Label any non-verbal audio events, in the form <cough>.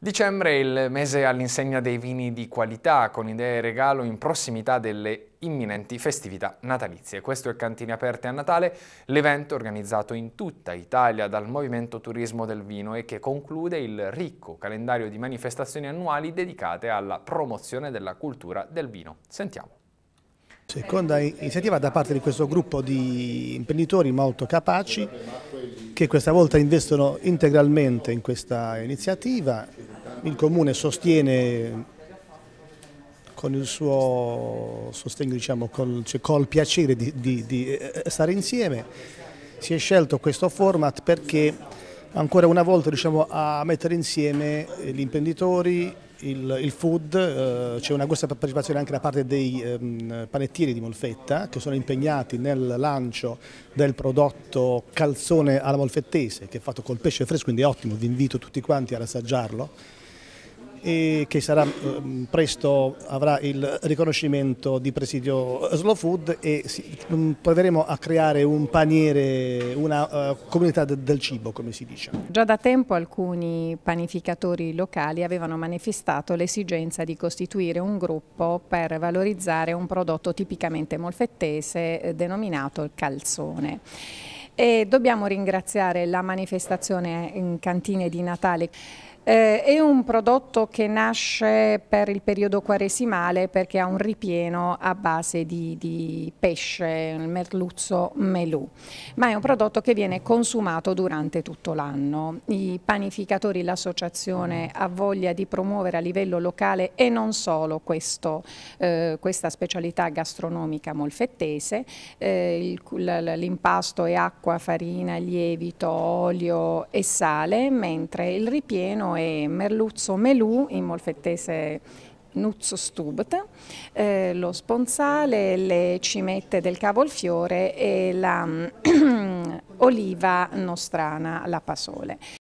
Dicembre è il mese all'insegna dei vini di qualità, con idee e regalo in prossimità delle imminenti festività natalizie. Questo è Cantine Aperte a Natale, l'evento organizzato in tutta Italia dal Movimento Turismo del Vino e che conclude il ricco calendario di manifestazioni annuali dedicate alla promozione della cultura del vino. Sentiamo. Seconda iniziativa da parte di questo gruppo di imprenditori molto capaci che questa volta investono integralmente in questa iniziativa il Comune sostiene con il suo sostegno, diciamo, col, cioè, col piacere di, di, di, eh, stare insieme, si è scelto questo format perché ancora una volta riusciamo a mettere insieme gli imprenditori, il, il food, eh, c'è una grossa partecipazione anche da parte dei ehm, panettieri di Molfetta che sono impegnati nel lancio del prodotto calzone alla molfettese che è fatto col pesce fresco, quindi è ottimo, vi invito tutti quanti ad assaggiarlo e che sarà, eh, presto avrà il riconoscimento di presidio Slow Food e mm, proveremo a creare un paniere, una eh, comunità del cibo come si dice. Già da tempo alcuni panificatori locali avevano manifestato l'esigenza di costituire un gruppo per valorizzare un prodotto tipicamente molfettese eh, denominato il calzone. E dobbiamo ringraziare la manifestazione in cantine di Natale eh, è un prodotto che nasce per il periodo quaresimale perché ha un ripieno a base di, di pesce, il merluzzo melù, ma è un prodotto che viene consumato durante tutto l'anno. I panificatori, l'associazione ha voglia di promuovere a livello locale e non solo questo, eh, questa specialità gastronomica molfettese, eh, l'impasto è acqua, farina, lievito, olio e sale, mentre il ripieno è e merluzzo melù, in molfettese Nuzzo Stubt, eh, lo sponsale, le cimette del cavolfiore e la <clears throat> oliva nostrana, la pasole.